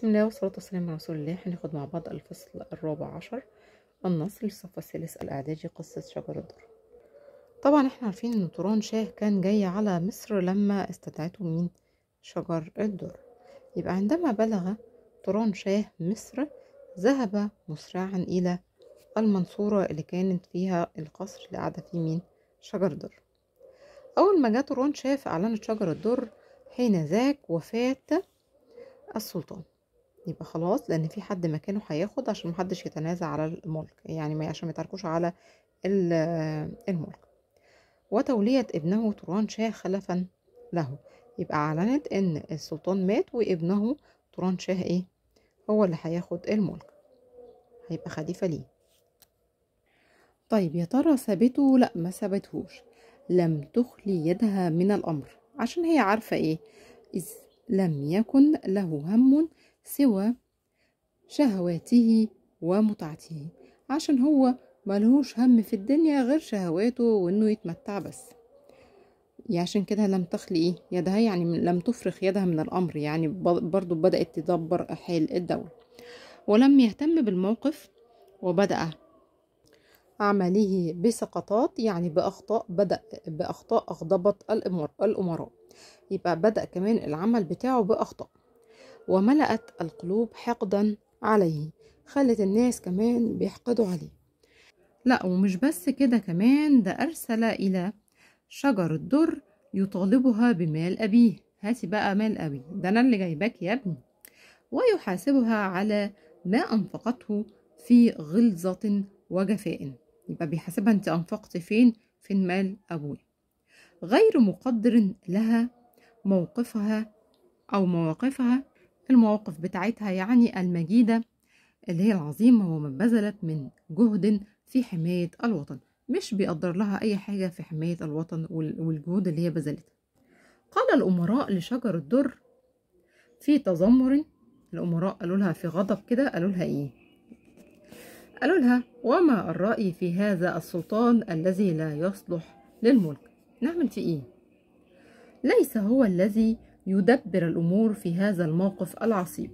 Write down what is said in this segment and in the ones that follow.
بسم الله والصلاة والسلام على رسول الله هناخد مع بعض الفصل الرابع عشر النص للصف الثالث الإعدادي قصة شجر الدر طبعا احنا عارفين ان طوران شاه كان جاي على مصر لما استدعته مين شجر الدر يبقى عندما بلغ طوران شاه مصر ذهب مسرعا إلى المنصورة اللي كانت فيها القصر اللي قاعدة فيه مين شجر الدر أول ما جه طوران شاه أعلنت شجر الدر حين ذاك وفاة السلطان يبقى خلاص لان في حد مكانه هياخد عشان محدش يتنازع على الملك يعني عشان ما يتركوش على الملك وتولية ابنه توران شاه خلفا له يبقى اعلنت ان السلطان مات وابنه توران شاه ايه هو اللي هياخد الملك هيبقى خليفة ليه طيب يا ترى ثابته لا ما ثابتهوش لم تخلي يدها من الأمر عشان هي عارفة ايه إذ لم يكن له هم سوى شهواته ومتعته عشان هو ملهوش هم في الدنيا غير شهواته وانه يتمتع بس عشان كده لم ايه يدها يعني لم تفرخ يدها من الامر يعني برضو بدأت تدبر حال الدولة ولم يهتم بالموقف وبدأ عمله بسقطات يعني بأخطاء بدأ بأخطاء أغضبت الأمراء يبقى بدأ كمان العمل بتاعه بأخطاء وملأت القلوب حقدا عليه خلت الناس كمان بيحقدوا عليه لا ومش بس كده كمان ده أرسل إلى شجر الدر يطالبها بمال أبيه هاتي بقى مال أبي ده أنا اللي جايباك يا ابني ويحاسبها على ما أنفقته في غلظة وجفاء يبقى بيحاسبها أنت أنفقت فين في مال أبويا غير مقدر لها موقفها أو مواقفها المواقف بتاعتها يعني المجيدة اللي هي العظيمة وما بذلت من جهد في حماية الوطن مش بيقدر لها أي حاجة في حماية الوطن والجهود اللي هي بذلتها قال الأمراء لشجر الدر في تذمر الأمراء قالوا لها في غضب كده قالوا لها إيه قالوا لها وما الرأي في هذا السلطان الذي لا يصلح للملك نعمل في إيه ليس هو الذي يدبر الأمور في هذا الموقف العصيب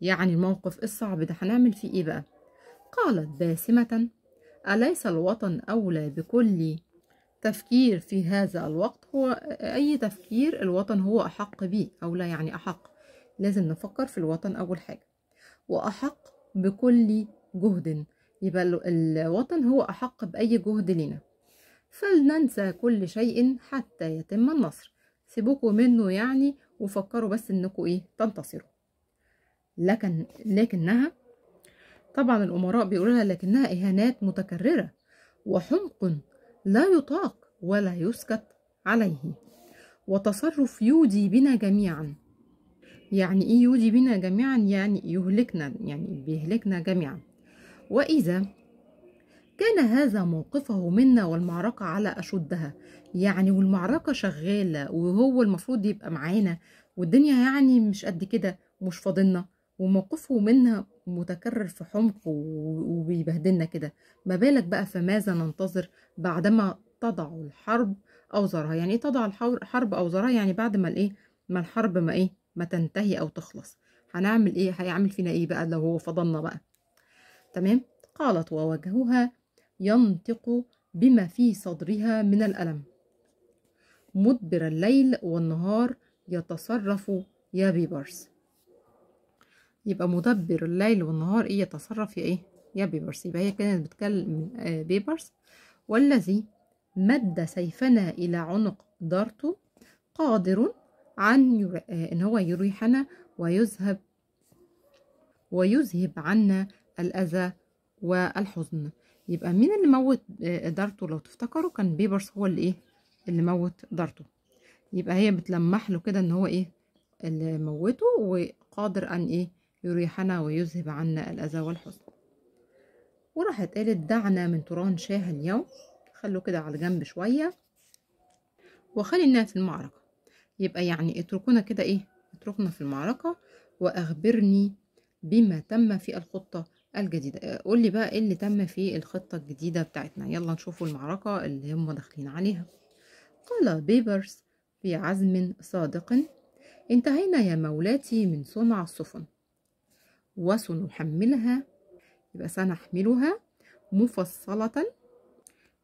يعني الموقف الصعب ده هنعمل فيه إيه بقى؟ قالت باسمة أليس الوطن أولى بكل تفكير في هذا الوقت هو أي تفكير الوطن هو أحق به أو لا يعني أحق لازم نفكر في الوطن أول حاجة وأحق بكل جهد يبقى الوطن هو أحق بأي جهد لنا فلننسى كل شيء حتى يتم النصر سيبوكوا منه يعني وفكروا بس انكوا ايه تنتصروا لكن لكنها طبعا الامراء بيقولوا لها لكنها اهانات متكرره وحمق لا يطاق ولا يسكت عليه وتصرف يودي بنا جميعا يعني ايه يودي بنا جميعا يعني يهلكنا يعني بيهلكنا جميعا واذا كان هذا موقفه منا والمعركة على أشدها يعني والمعركة شغالة وهو المفروض يبقى معانا والدنيا يعني مش قد كده ومش فاضلنا وموقفه منا متكرر في حمق وبيبهدلنا كده ما بالك بقى فماذا ننتظر بعدما تضع الحرب أوزارها يعني ايه تضع الحرب أوزارها يعني بعد ما الايه ما الحرب ما ايه ما تنتهي أو تخلص هنعمل ايه هيعمل فينا ايه بقى لو هو فضلنا بقى تمام قالت ووجهها ينطق بما في صدرها من الألم مدبر الليل والنهار يتصرف يا بيبرس يبقى مدبر الليل والنهار ايه يتصرف يا ايه يا بيبرس يبقى هي كانت بتكلم آه، بيبرس والذي مد سيفنا الى عنق دارته قادر عن آه، ان هو يريحنا ويذهب ويذهب عنا الاذى والحزن يبقى مين اللي موت آه، دارته لو تفتكروا كان بيبرس هو اللي ايه اللي موت دارته يبقى هي بتلمح له كده ان هو ايه اللي موته وقادر ان ايه يريحنا ويذهب عنا الاذى والحزن وراحت قالت دعنا من تران شاه اليوم خلوه كده على جنب شويه وخلينا في المعركه يبقى يعني اتركونا كده ايه اتركنا في المعركه واخبرني بما تم في الخطه الجديدة آه، قول لي بقى ايه اللي تم في الخطة الجديدة بتاعتنا يلا نشوفوا المعركة اللي هم داخلين عليها قال بيبرس عزم صادق انتهينا يا مولاتي من صنع السفن وسنحملها يبقى سنحملها مفصلة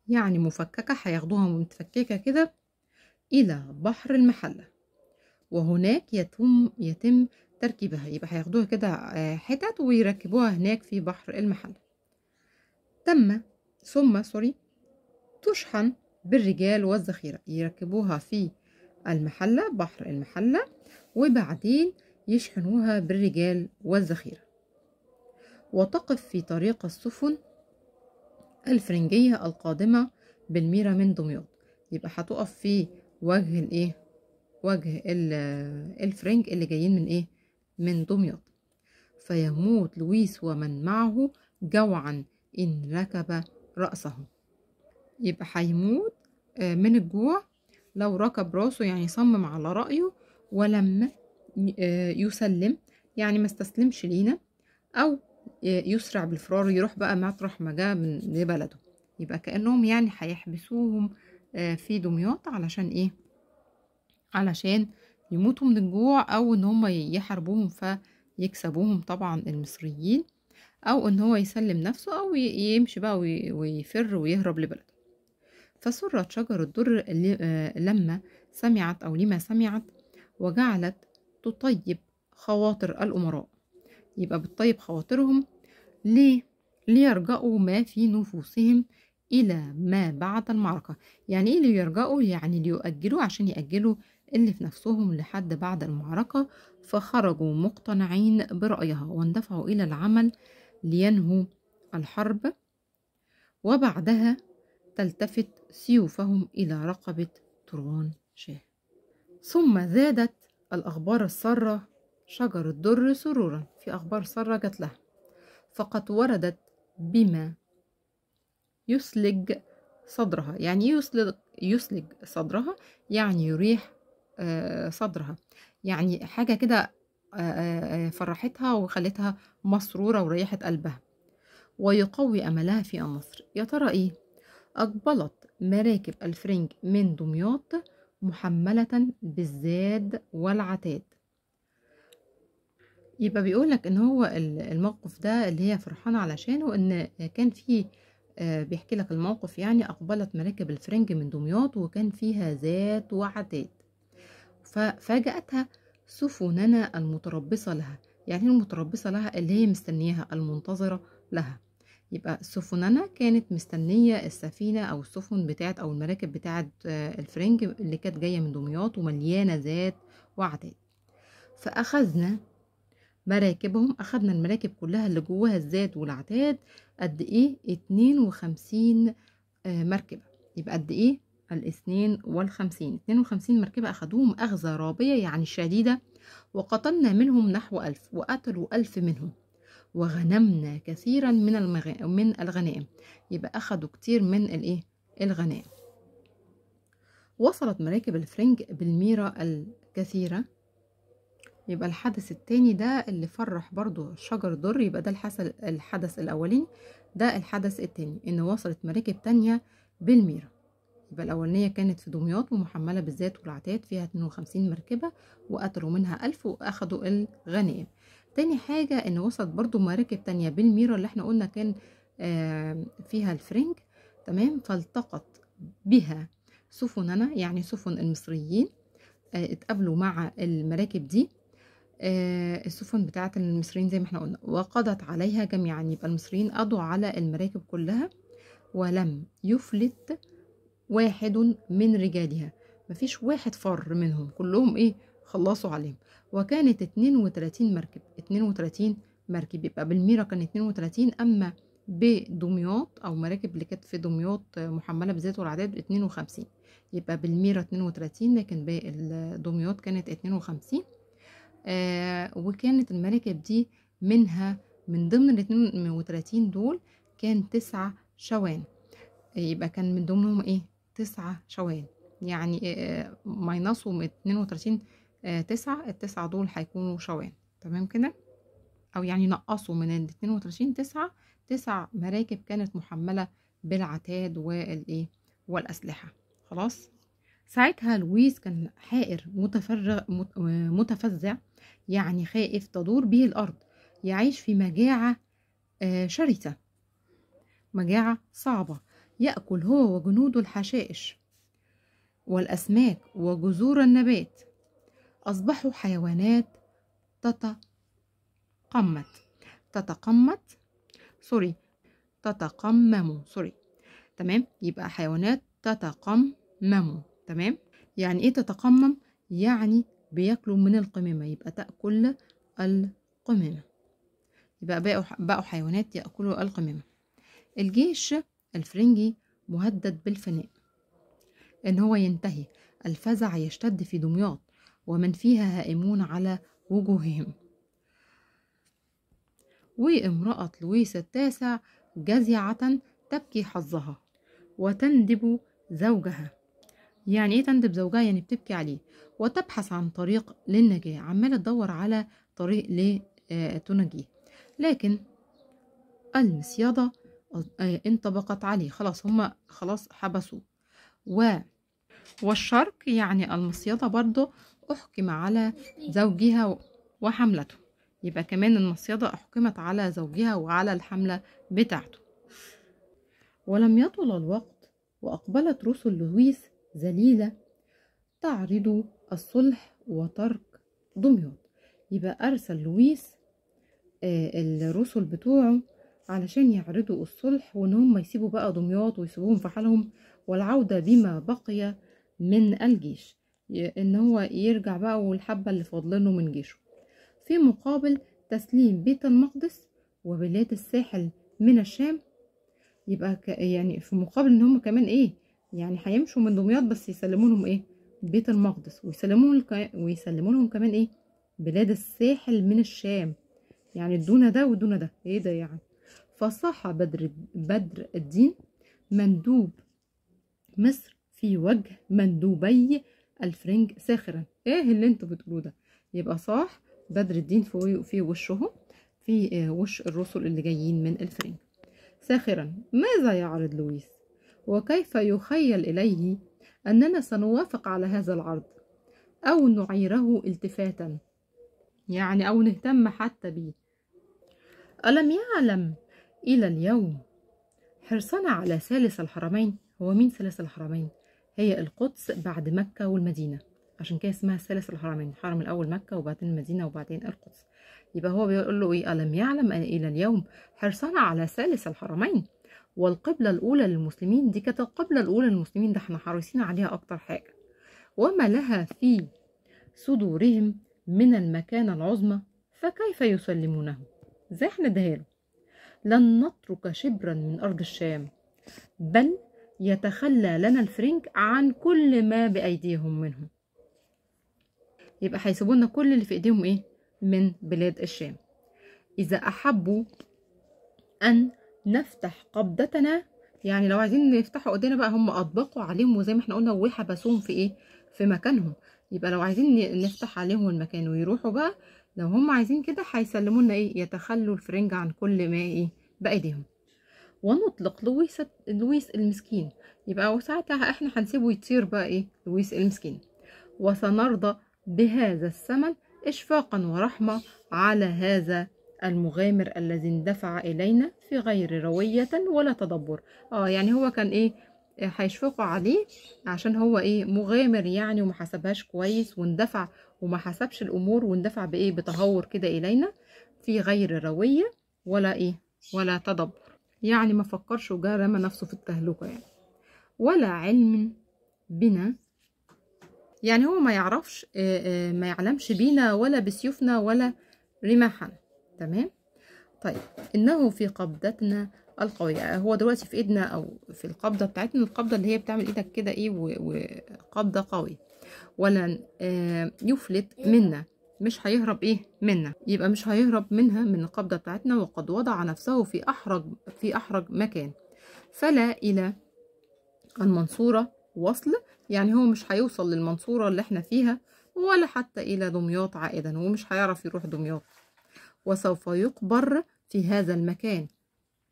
يعني مفككة هياخدوها متفككة كده إلى بحر المحلة وهناك يتم يتم تركيبها يبقى هياخدوها كده آه، حتت ويركبوها هناك في بحر المحل تم ثم سوري تشحن بالرجال والذخيرة يركبوها في المحلة بحر المحلة وبعدين يشحنوها بالرجال والذخيرة وتقف في طريق السفن الفرنجية القادمة بالميرة من دمياط يبقى هتقف في وجه الايه وجه آه، الفرنج اللي جايين من ايه من دمياط فيموت لويس ومن معه جوعا إن ركب رأسه يبقى هيموت آه، من الجوع لو ركب راسه يعني صمم على رأيه ولما آه، يسلم يعني ما استسلمش لينا أو آه، يسرع بالفرار يروح بقى مطرح ما جاء من لبلده يبقى كأنهم يعني هيحبسوهم في دمياط علشان إيه علشان يموتوا من الجوع او ان هم يحاربوهم فيكسبوهم طبعا المصريين او ان هو يسلم نفسه او يمشي بقى ويفر ويهرب لبلده فسرت شجر الدر لما سمعت او لما سمعت وجعلت تطيب خواطر الامراء يبقى بتطيب خواطرهم ليه ليرجعوا ما في نفوسهم إلى ما بعد المعركة يعني إيه ليرجعوا يعني ليؤجلوا عشان يأجلوا اللي في نفسهم لحد بعد المعركة فخرجوا مقتنعين برأيها واندفعوا إلى العمل لينهوا الحرب وبعدها تلتفت سيوفهم إلى رقبة تروان شاه ثم زادت الأخبار السارة شجر الدر سرورا في أخبار سارة جت لها فقد وردت بما يسلج صدرها يعني يسلج يسلج صدرها يعني يريح آه، صدرها يعني حاجة كده آه، آه، فرحتها وخلتها مسرورة وريحت قلبها ويقوي أملها في النصر يا ترى إيه؟ أقبلت مراكب الفرنج من دمياط محملة بالزاد والعتاد يبقى بيقولك ان هو الموقف ده اللي هي فرحانة علشانه ان كان فيه بيحكي لك الموقف يعني أقبلت مراكب الفرنج من دمياط وكان فيها زاد وعتاد ففاجأتها سفننا المتربصة لها يعني المتربصة لها اللي هي مستنياها المنتظرة لها يبقى سفننا كانت مستنية السفينة أو السفن بتاعت أو المراكب بتاعت آه، الفرنج اللي كانت جاية من دمياط ومليانة ذات وعتاد فأخذنا مراكبهم أخذنا المراكب كلها اللي جواها الذات والعتاد قد إيه اتنين وخمسين آه، مركبة يبقى قد إيه الاثنين والخمسين اثنين وخمسين مركبة أخذوهم أخذة رابية يعني شديدة وقتلنا منهم نحو ألف وقتلوا ألف منهم وغنمنا كثيرا من المغ... من الغنائم يبقى أخذوا كتير من الإيه الغنائم وصلت مراكب الفرنج بالميرة الكثيرة يبقى الحدث التاني ده اللي فرح برضو شجر ضر يبقى ده الحدث الأولاني ده الحدث التاني إن وصلت مراكب تانية بالميرة يبقى الاولانيه كانت في دمياط ومحمله بالذات والعتاد فيها 52 مركبه وقتلوا منها 1000 واخدوا الغنائم تاني حاجه ان وصلت برضو مراكب تانية بالميره اللي احنا قلنا كان فيها الفرنج تمام فالتقط بها سفننا يعني سفن المصريين آه، اتقابلوا مع المراكب دي آه، السفن بتاعه المصريين زي ما احنا قلنا وقضت عليها جميعا يبقى المصريين قضوا على المراكب كلها ولم يفلت واحد من رجالها مفيش واحد فر منهم كلهم ايه خلصوا عليهم وكانت 32 مركب 32 مركب يبقى بالميرة كان 32 أما بدمياط أو مراكب اللي كانت في دمياط محملة بذات والعداد 52 يبقى بالميرة 32 لكن باقي دمياط كانت 52 آه وكانت المراكب دي منها من ضمن ال 32 دول كان تسعة شوان يبقى كان من ضمنهم ايه تسعة شوال يعني آه، آه، ماينصهم اتنين وتلاتين آه، تسعة التسعة دول هيكونوا شوال تمام كده أو يعني نقصوا من الاتنين وتلاتين تسعة تسع مراكب كانت محملة بالعتاد والإيه والأسلحة خلاص ساعتها لويس كان حائر متفرغ متفزع يعني خائف تدور به الأرض يعيش في مجاعة شرسة مجاعة صعبة يأكل هو وجنوده الحشائش والأسماك وجذور النبات أصبحوا حيوانات تتقمت تتقمت سوري تتقمم سوري تمام يبقى حيوانات تتقمم تمام يعني ايه تتقمم يعني بياكلوا من القمامه يبقى تاكل القمامه يبقى بقوا بقوا حيوانات ياكلوا القمامه الجيش الفرنجي مهدد بالفناء إن هو ينتهي الفزع يشتد في دمياط ومن فيها هائمون على وجوههم وامرأة لويس التاسع جزعة تبكي حظها وتندب زوجها يعني ايه تندب زوجها يعني بتبكي عليه وتبحث عن طريق للنجاة عمالة تدور على طريق لتنجيه آه، لكن المصيادة انطبقت عليه خلاص هما خلاص حبسوه و والشرق يعني المصيدة برضو أحكم على زوجها وحملته يبقى كمان المصيدة أحكمت على زوجها وعلى الحملة بتاعته ولم يطل الوقت وأقبلت رسل لويس ذليلة تعرض الصلح وترك دمياط يبقى أرسل لويس آه، الرسل بتوعه علشان يعرضوا الصلح وان هم يسيبوا بقى دمياط ويسيبوهم في حالهم والعودة بما بقي من الجيش ان هو يرجع بقى والحبة اللي فاضلينه من جيشه في مقابل تسليم بيت المقدس وبلاد الساحل من الشام يبقى يعني في مقابل ان هم كمان ايه يعني هيمشوا من دمياط بس يسلمونهم ايه بيت المقدس ويسلمون ويسلمونهم كمان ايه بلاد الساحل من الشام يعني الدونه ده ودونا ده ايه ده يعني فصاح بدر, بدر الدين مندوب مصر في وجه مندوبي الفرنج ساخرا ايه اللي انتوا بتقولوه ده يبقى صاح بدر الدين في في وشهم في آه، وش الرسل اللي جايين من الفرنج ساخرا ماذا يعرض لويس وكيف يخيل اليه اننا سنوافق على هذا العرض او نعيره التفاتا يعني او نهتم حتى بيه الم يعلم إلى اليوم حرصنا على ثالث الحرمين هو مين ثالث الحرمين؟ هي القدس بعد مكة والمدينة عشان كده اسمها ثالث الحرمين الحرم الأول مكة وبعدين المدينة وبعدين القدس يبقى هو بيقول له إيه ألم يعلم أن إلى اليوم حرصنا على ثالث الحرمين والقبلة الأولى للمسلمين دي كانت القبلة الأولى للمسلمين ده احنا حريصين عليها أكتر حاجة وما لها في صدورهم من المكانة العظمى فكيف يسلمونه زي احنا دهاله لن نترك شبرا من أرض الشام بل يتخلى لنا الفرنك عن كل ما بأيديهم منهم يبقى هيسيبوا لنا كل اللي في ايديهم ايه من بلاد الشام اذا احبوا ان نفتح قبضتنا يعني لو عايزين يفتحوا ايدينا بقى هم اطبقوا عليهم وزي ما احنا قلنا وحبسوهم في ايه في مكانهم يبقى لو عايزين نفتح عليهم المكان ويروحوا بقى لو هم عايزين كده هيسلموا لنا ايه يتخلوا الفرنج عن كل ما ايه بايديهم ونطلق لويس لويس المسكين يبقى وساعتها احنا هنسيبه يطير بقى ايه لويس المسكين وسنرضى بهذا الثمن اشفاقا ورحمه على هذا المغامر الذي اندفع الينا في غير رويه ولا تدبر اه يعني هو كان ايه هيشفقوا عليه عشان هو ايه مغامر يعني وما حسبهاش كويس واندفع وما حسبش الامور واندفع بايه بتهور كده الينا في غير رويه ولا ايه ولا تدبر يعني ما فكرش وجا رمى نفسه في التهلكه يعني ولا علم بنا يعني هو ما يعرفش آه، آه، ما يعلمش بينا ولا بسيوفنا ولا رماحنا تمام طيب انه في قبضتنا القوية يعني هو دلوقتي في ايدنا او في القبضة بتاعتنا القبضة اللي هي بتعمل ايدك كده ايه وقبضة قوي ولا آه، يفلت منا مش هيهرب ايه منا يبقى مش هيهرب منها من القبضة بتاعتنا وقد وضع نفسه في احرج في احرج مكان فلا الى المنصورة وصل يعني هو مش هيوصل للمنصورة اللي احنا فيها ولا حتى إلى دمياط عائدا ومش هيعرف يروح دمياط وسوف يقبر في هذا المكان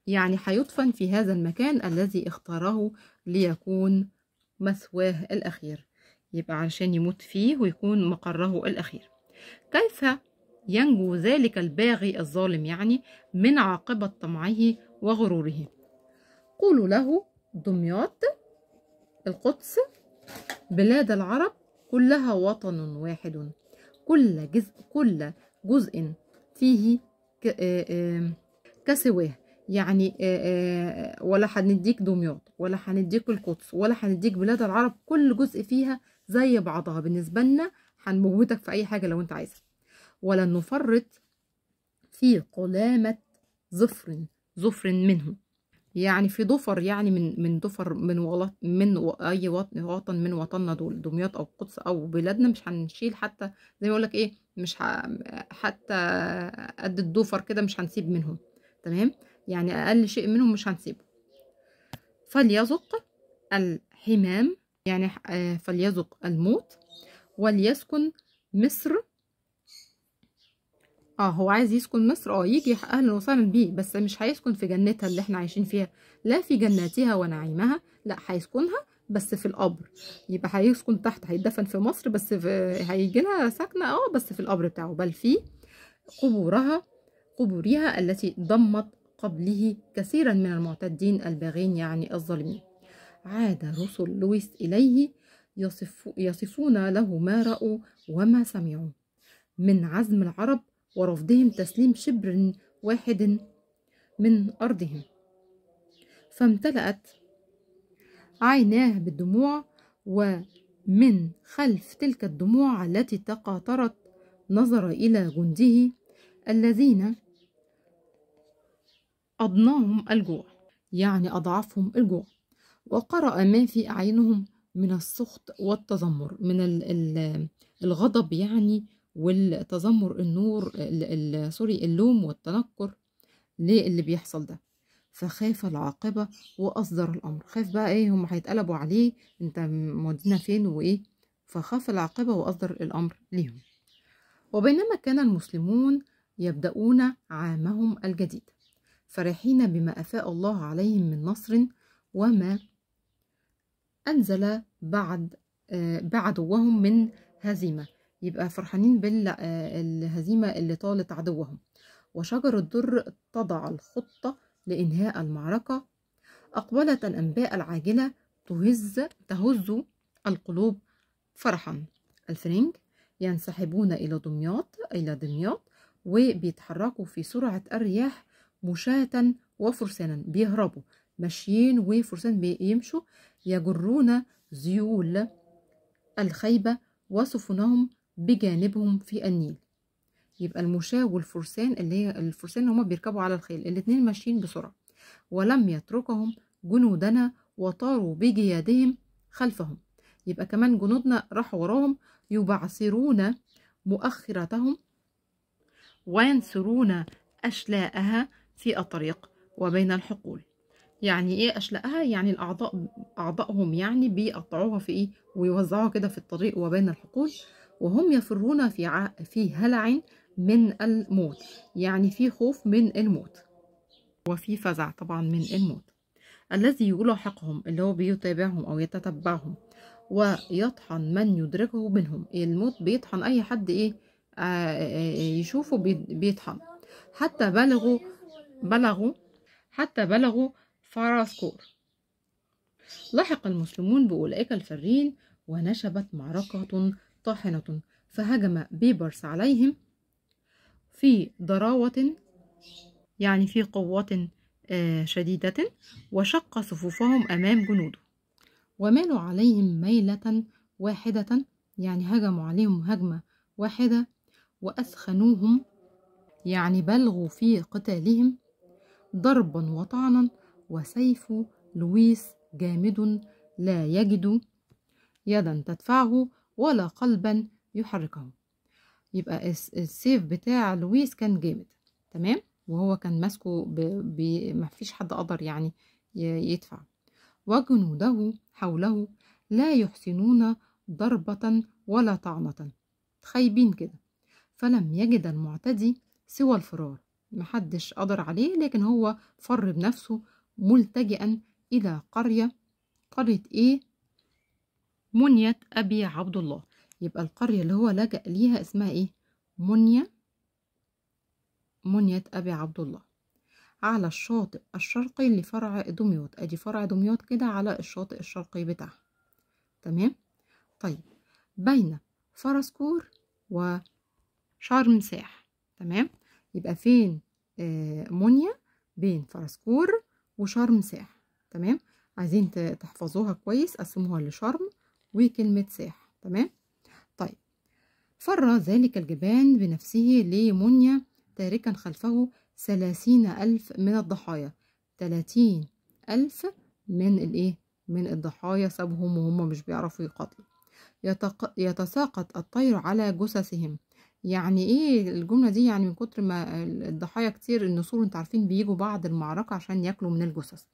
يعني هيدفن في هذا المكان الذي اختاره ليكون مثواه الأخير يبقى علشان يموت فيه ويكون مقره الأخير كيف ينجو ذلك الباغي الظالم يعني من عاقبة طمعه وغروره قولوا له دمياط القدس بلاد العرب كلها وطن واحد كل جزء كل جزء فيه آه، آه، كسواه يعني ولا هنديك دمياط ولا هنديك القدس ولا هنديك بلاد العرب كل جزء فيها زي بعضها بالنسبة لنا هنموتك في أي حاجة لو أنت عايزها ولن نفرط في قلامة ظفر ظفر منهم يعني في ظفر يعني من من ظفر من من اي وطن من وطننا دول دمياط او القدس او بلادنا مش هنشيل حتى زي ما يقول لك ايه مش حتى قد الظفر كده مش هنسيب منهم تمام يعني أقل شيء منهم مش هنسيبه فليزق الحمام يعني آه، فليزق الموت وليسكن مصر اه هو عايز يسكن مصر اه يجي اهلا وسهلا بيه بس مش هيسكن في جنتها اللي احنا عايشين فيها لا في جناتها ونعيمها لا هيسكنها بس في القبر يبقى هيسكن تحت هيدفن في مصر بس هيجي لها سكنه اه بس في القبر بتاعه بل في قبورها قبورها التي ضمت قبله كثيرا من المعتدين الباغين يعني الظالمين عاد رسل لويس إليه يصف يصفون له ما رأوا وما سمعوا من عزم العرب ورفضهم تسليم شبر واحد من أرضهم فامتلأت عيناه بالدموع ومن خلف تلك الدموع التي تقاطرت نظر إلى جنده الذين أضناهم الجوع يعني أضعفهم الجوع وقرأ ما في أعينهم من السخط والتذمر من الغضب يعني والتذمر النور سوري اللوم والتنكر للي بيحصل ده فخاف العاقبة وأصدر الأمر خاف بقى إيه هم هيتقلبوا عليه أنت مودينا فين وإيه فخاف العاقبة وأصدر الأمر ليهم وبينما كان المسلمون يبدأون عامهم الجديد فرحين بما أفاء الله عليهم من نصر وما أنزل بعد آه، بعدوهم من هزيمة يبقى فرحانين بالهزيمة آه، اللي طالت عدوهم وشجر الدر تضع الخطة لإنهاء المعركة أقبلت الأنباء العاجلة تهز تهز القلوب فرحا الفرنج ينسحبون إلى دمياط إلى دمياط وبيتحركوا في سرعة الرياح مشاة وفرسانا بيهربوا ماشيين وفرسان بيمشوا يجرون ذيول الخيبة وسفنهم بجانبهم في النيل يبقى المشاة والفرسان اللي هي الفرسان اللي هما بيركبوا على الخيل الاتنين ماشيين بسرعة ولم يتركهم جنودنا وطاروا بجيادهم خلفهم يبقى كمان جنودنا راحوا وراهم يبعثرون مؤخرتهم وينثرون أشلاءها في الطريق وبين الحقول يعني ايه اشلقها يعني الاعضاء اعضائهم يعني بيقطعوها في ايه ويوزعوها كده في الطريق وبين الحقول وهم يفرون في ع... في هلع من الموت يعني في خوف من الموت وفي فزع طبعا من الموت الذي يلاحقهم اللي هو بيتابعهم او يتتبعهم ويطحن من يدركه منهم الموت بيطحن اي حد ايه آآ آه، آآ آه، آه، يشوفه بيطحن حتى بلغوا بلغوا حتى بلغوا فراسكور لحق المسلمون بأولئك الفرين ونشبت معركة طاحنة فهجم بيبرس عليهم في ضراوة يعني في قوة آه، شديدة وشق صفوفهم أمام جنوده ومالوا عليهم ميلة واحدة يعني هجموا عليهم هجمة واحدة وأسخنوهم يعني بلغوا في قتالهم ضربا وطعنا وسيف لويس جامد لا يجد يدا تدفعه ولا قلبا يحركه يبقى السيف بتاع لويس كان جامد تمام وهو كان ماسكه ما فيش حد قدر يعني يدفع وجنوده حوله لا يحسنون ضربة ولا طعنة خايبين كده فلم يجد المعتدي سوى الفرار محدش قدر عليه لكن هو فر بنفسه ملتجئا إلى قرية قرية إيه؟ منية أبي عبد الله يبقى القرية اللي هو لجأ ليها اسمها إيه؟ منية منية أبي عبد الله على الشاطئ الشرقي لفرع دمياط أدي فرع دمياط كده على الشاطئ الشرقي بتاعها تمام؟ طيب بين فرسكور وشرمساح ساح تمام؟ يبقى فين آه، مونيا بين فرسكور وشرم ساح تمام عايزين تحفظوها كويس قسموها لشرم وكلمة ساح تمام طيب فر ذلك الجبان بنفسه لمونيا تاركا خلفه ثلاثين ألف من الضحايا ثلاثين ألف من الإيه من الضحايا سابهم وهم مش بيعرفوا يقاتلوا يتق... يتساقط الطير على جثثهم يعني ايه الجملة دي يعني من كتر ما الضحايا كتير النسور انتوا عارفين بيجوا بعد المعركة عشان ياكلوا من الجثث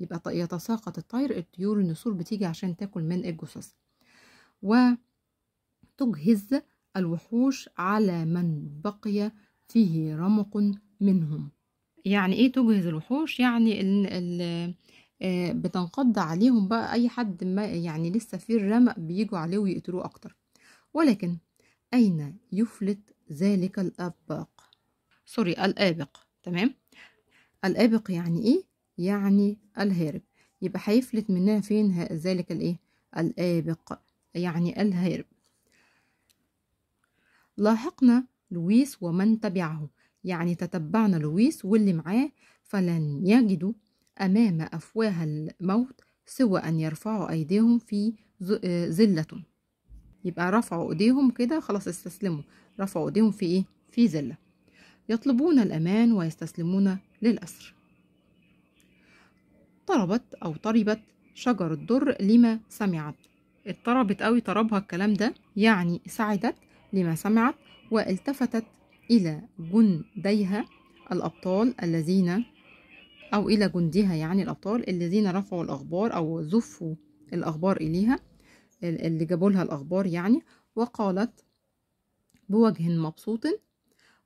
يبقى يتساقط الطير الطيور النسور بتيجي عشان تاكل من الجثث وتجهز الوحوش على من بقي فيه رمق منهم يعني ايه تجهز الوحوش يعني ال ال بتنقض عليهم بقى اي حد ما يعني لسه في الرمق بيجوا عليه ويقتلوه اكتر ولكن أين يفلت ذلك الأباق سوري الآبق تمام الآبق يعني إيه يعني الهارب يبقى هيفلت منها فين ذلك الإيه الآبق يعني الهارب لاحقنا لويس ومن تبعه يعني تتبعنا لويس واللي معاه فلن يجدوا أمام أفواه الموت سوى أن يرفعوا أيديهم في آه، ذلة يبقى رفعوا ايديهم كده خلاص استسلموا رفعوا ايديهم في ايه في ذله يطلبون الامان ويستسلمون للاسر طربت او طربت شجر الدر لما سمعت اضطربت قوي طربها الكلام ده يعني سعدت لما سمعت والتفتت الى جنديها الابطال الذين او الى جندها يعني الابطال الذين رفعوا الاخبار او زفوا الاخبار اليها اللي جابوا لها الأخبار يعني وقالت بوجه مبسوط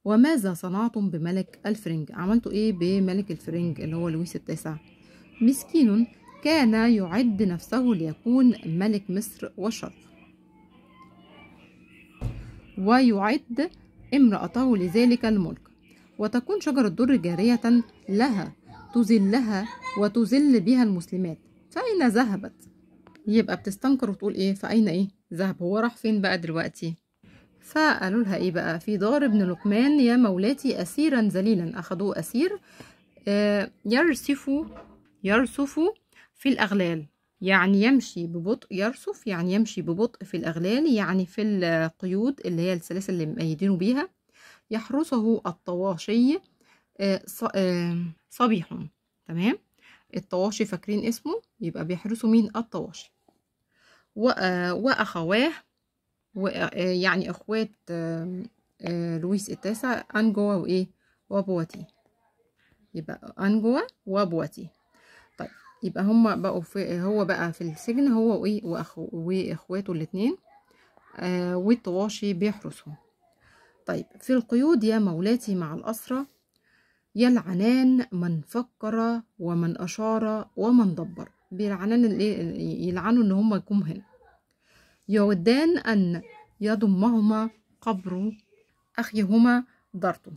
وماذا صنعتم بملك الفرنج عملتوا ايه بملك الفرنج اللي هو لويس التاسع مسكين كان يعد نفسه ليكون ملك مصر والشرق ويعد امرأته لذلك الملك وتكون شجرة الدر جارية لها تذلها وتذل بها المسلمات فأين ذهبت يبقى بتستنكر وتقول ايه فاين ايه ذهب هو راح فين بقى دلوقتي فقالوا لها ايه بقى في دار ابن لقمان يا مولاتي اسيرا ذليلا اخذوه اسير آه، يرسف يرسف في الاغلال يعني يمشي ببطء يرسف يعني يمشي ببطء في الأغلال يعني في القيود اللي هي السلاسل اللي مقيدينه بيها يحرسه الطواشي آه، آه، صبيح تمام الطواشي فاكرين اسمه يبقى بيحرسوا مين الطواشي آه، واخواه آه، يعني اخوات آه، لويس التاسع انجوا وايه وبواتي يبقى انجوا وبواتي طيب يبقى هما بقوا في هو بقى في السجن هو وايه واخو واخواته الاثنين والطواشي بيحرسهم طيب في القيود يا مولاتي مع الأسرة يلعنان من فكر ومن أشار ومن دبر بيلعنان يلعنوا إن هما يكون هنا يودان أن يضمهما قبر أخيهما دارتم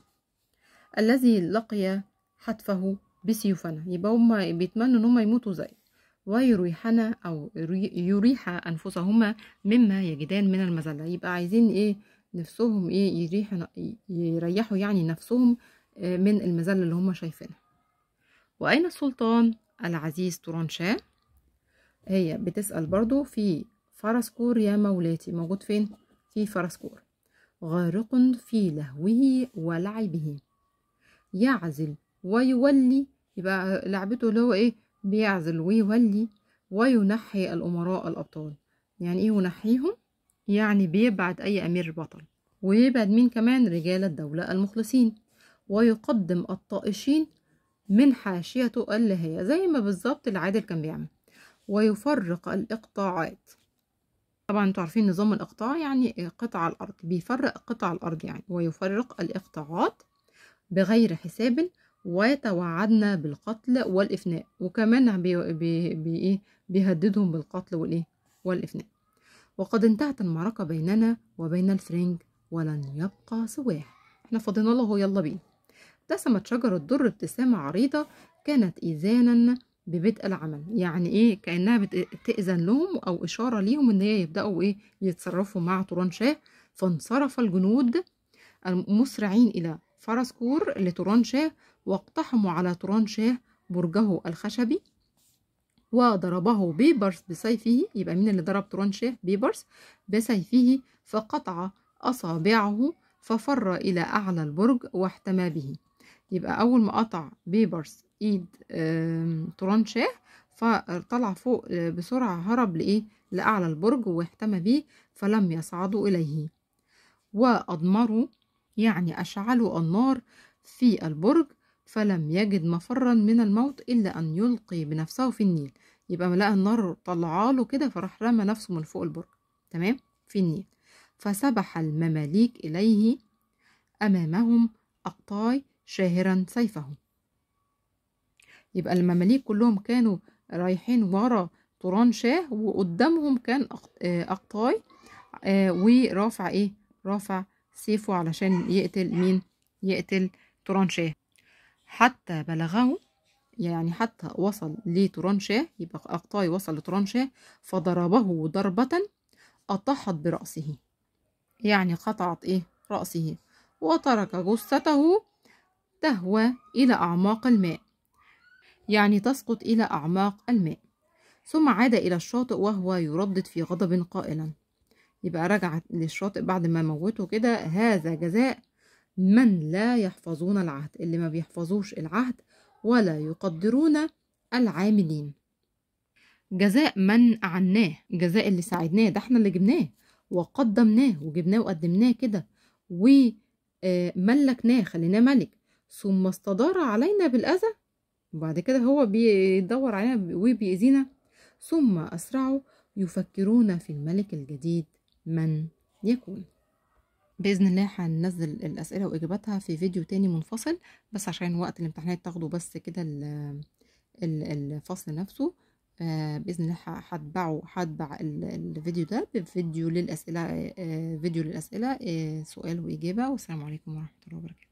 الذي لقي حتفه بسيوفنا يبقى هما بيتمنوا إن هما يموتوا زي ويريحنا أو يريح أنفسهما مما يجدان من المذلة يبقى عايزين إيه نفسهم إيه يريحوا يعني نفسهم من المذلة اللي هم شايفينها وأين السلطان العزيز تورانشا هي بتسأل برضو في فرسكور يا مولاتي موجود فين في فرسكور غارق في لهوه ولعبه يعزل ويولي يبقى لعبته اللي هو ايه بيعزل ويولي وينحي الأمراء الأبطال يعني ايه ينحيهم يعني بيبعت أي أمير بطل ويبعد مين كمان رجال الدولة المخلصين ويقدم الطائشين من حاشيته اللي هي زي ما بالظبط العادل كان بيعمل ويفرق الإقطاعات طبعا انتوا عارفين نظام الإقطاع يعني قطع الأرض بيفرق قطع الأرض يعني ويفرق الإقطاعات بغير حساب ويتوعدنا بالقتل والإفناء وكمان بي بي بي إيه، بيهددهم بالقتل والإيه والإفناء وقد انتهت المعركة بيننا وبين الفرنج ولن يبقى سواه احنا فاضلنا له يلا بينا ابتسمت شجرة الدر ابتسامة عريضة كانت إذانا ببدء العمل يعني إيه كأنها بتأذن لهم أو إشارة ليهم إن هي يبدأوا إيه يتصرفوا مع توران شاه فانصرف الجنود المسرعين إلى فرسكور لتوران شاه واقتحموا على توران شاه برجه الخشبي وضربه بيبرس بسيفه يبقى مين اللي ضرب توران شاه بيبرس بسيفه فقطع أصابعه ففر إلى أعلى البرج واحتمى به يبقى اول ما قطع بيبرس ايد ترانشاه شاه فطلع فوق آه، بسرعه هرب لايه لاعلى البرج واحتمى بيه فلم يصعدوا اليه واضمروا يعني اشعلوا النار في البرج فلم يجد مفرا من الموت الا ان يلقي بنفسه في النيل يبقى لقى النار طلعاله كده فراح رمى نفسه من فوق البرج تمام في النيل فسبح المماليك اليه امامهم اقطاي شاهرا سيفه يبقى المماليك كلهم كانوا رايحين ورا طوران شاه وقدامهم كان آه، أقطاي آه، ورافع إيه رافع سيفه علشان يقتل مين يقتل طوران شاه حتى بلغه يعني حتى وصل لطوران شاه يبقى أقطاي وصل لطوران شاه فضربه ضربة أطاحت برأسه يعني قطعت إيه رأسه وترك جثته تهوى إلى أعماق الماء يعني تسقط إلى أعماق الماء ثم عاد إلى الشاطئ وهو يردد في غضب قائلا يبقى رجع للشاطئ بعد ما موته كده هذا جزاء من لا يحفظون العهد اللي ما بيحفظوش العهد ولا يقدرون العاملين جزاء من عناه جزاء اللي ساعدناه ده احنا اللي جبناه وقدمناه وجبناه وقدمناه كده وملكناه خليناه ملك ثم استدار علينا بالأذى وبعد كده هو بيدور علينا وبيأذينا ثم أسرعوا يفكرون في الملك الجديد من يكون بإذن الله هننزل الأسئلة وإجاباتها في فيديو تاني منفصل بس عشان وقت الامتحانات تاخدوا بس كده الفصل نفسه آه، بإذن الله هتبعه هتبع الفيديو ده بفيديو للأسئلة آه، آه، فيديو للأسئلة سؤال وإجابة والسلام عليكم ورحمة الله وبركاته